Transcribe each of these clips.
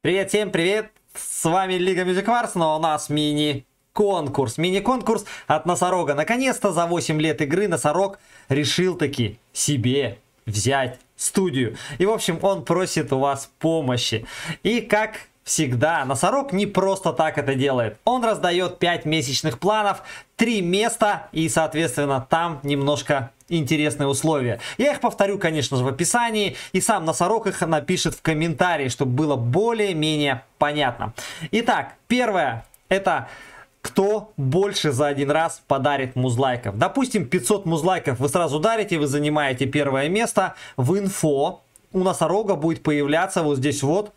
Привет всем, привет! С вами Лига Music Wars, но у нас мини конкурс. Мини-конкурс от Носорога. Наконец-то за 8 лет игры Носорог решил таки себе взять студию. И, в общем, он просит у вас помощи. И как Всегда. Носорог не просто так это делает. Он раздает 5 месячных планов, 3 места и, соответственно, там немножко интересные условия. Я их повторю, конечно же, в описании, и сам Носорог их напишет в комментарии, чтобы было более-менее понятно. Итак, первое, это кто больше за один раз подарит музлайков. Допустим, 500 музлайков вы сразу дарите, вы занимаете первое место в инфо. У носорога будет появляться вот здесь вот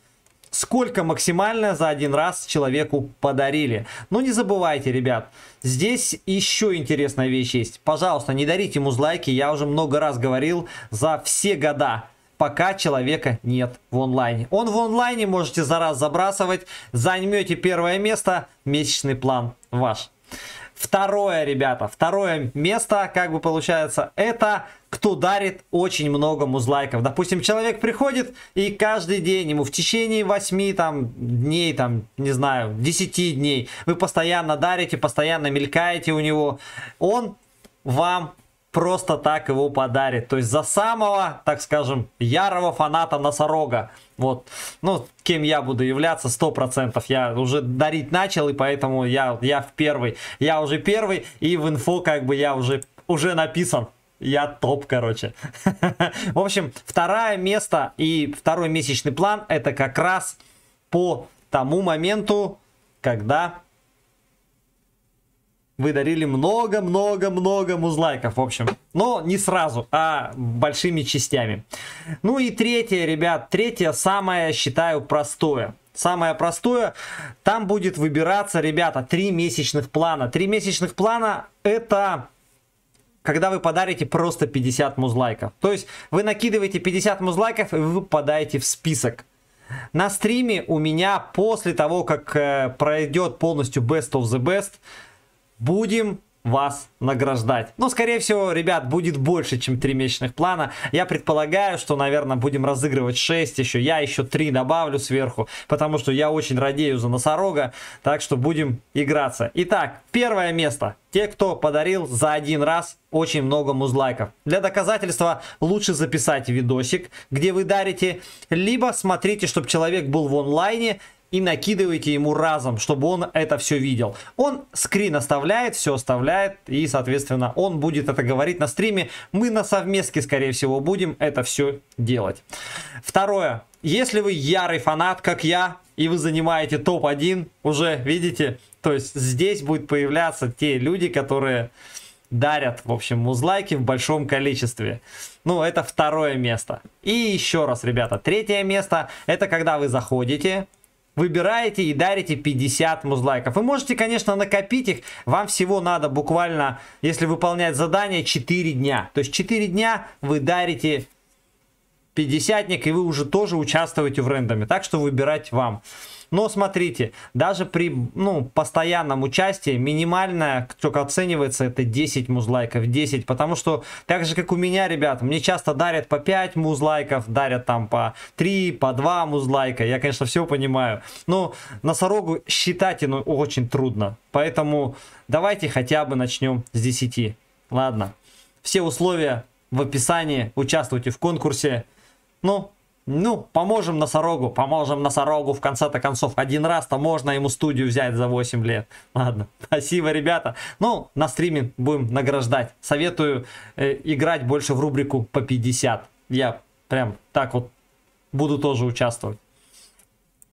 сколько максимально за один раз человеку подарили. Но не забывайте, ребят, здесь еще интересная вещь есть. Пожалуйста, не дарите ему музлайки, я уже много раз говорил за все года пока человека нет в онлайне. Он в онлайне можете за раз забрасывать, займете первое место, месячный план ваш. Второе, ребята, второе место, как бы получается, это кто дарит очень много музлайков. Допустим, человек приходит и каждый день ему в течение 8 там, дней, там, не знаю, 10 дней вы постоянно дарите, постоянно мелькаете у него. Он вам просто так его подарит. То есть за самого, так скажем, ярого фаната носорога. Вот, ну, кем я буду являться, 100%. Я уже дарить начал, и поэтому я, я в первый. Я уже первый, и в инфо как бы я уже, уже написан. Я топ, короче. В общем, второе место и второй месячный план это как раз по тому моменту, когда вы дарили много-много-много музлайков, в общем. Но не сразу, а большими частями. Ну и третье, ребят, третье самое, считаю, простое. Самое простое, там будет выбираться, ребята, три месячных плана. Три месячных плана это когда вы подарите просто 50 музлайков. То есть вы накидываете 50 музлайков и вы попадаете в список. На стриме у меня после того, как э, пройдет полностью Best of the Best, будем вас награждать. Но, ну, скорее всего, ребят, будет больше, чем 3 месячных плана. Я предполагаю, что, наверное, будем разыгрывать 6 еще. Я еще 3 добавлю сверху, потому что я очень радею за носорога. Так что будем играться. Итак, первое место. Те, кто подарил за один раз очень много музлайков. Для доказательства лучше записать видосик, где вы дарите, либо смотрите, чтобы человек был в онлайне, и накидываете ему разом, чтобы он это все видел. Он скрин оставляет, все оставляет, и, соответственно, он будет это говорить на стриме. Мы на совместке, скорее всего, будем это все делать. Второе. Если вы ярый фанат, как я, и вы занимаете топ-1, уже, видите, то есть здесь будут появляться те люди, которые дарят, в общем, музлайки в большом количестве. Ну, это второе место. И еще раз, ребята, третье место, это когда вы заходите, выбираете и дарите 50 музлайков. Вы можете, конечно, накопить их. Вам всего надо буквально, если выполнять задание, 4 дня. То есть 4 дня вы дарите пятидесятник, и вы уже тоже участвуете в рендоме. Так что выбирать вам. Но смотрите, даже при ну, постоянном участии минимальное, только оценивается, это 10 музлайков. 10, потому что так же, как у меня, ребят, мне часто дарят по 5 музлайков, дарят там по 3, по 2 музлайка. Я, конечно, все понимаю. Но носорогу считать ну, очень трудно. Поэтому давайте хотя бы начнем с 10. Ладно. Все условия в описании. Участвуйте в конкурсе. Ну, ну, поможем носорогу, поможем носорогу в конце-то концов. Один раз-то можно ему студию взять за 8 лет. Ладно, спасибо, ребята. Ну, на стриме будем награждать. Советую э, играть больше в рубрику по 50. Я прям так вот буду тоже участвовать.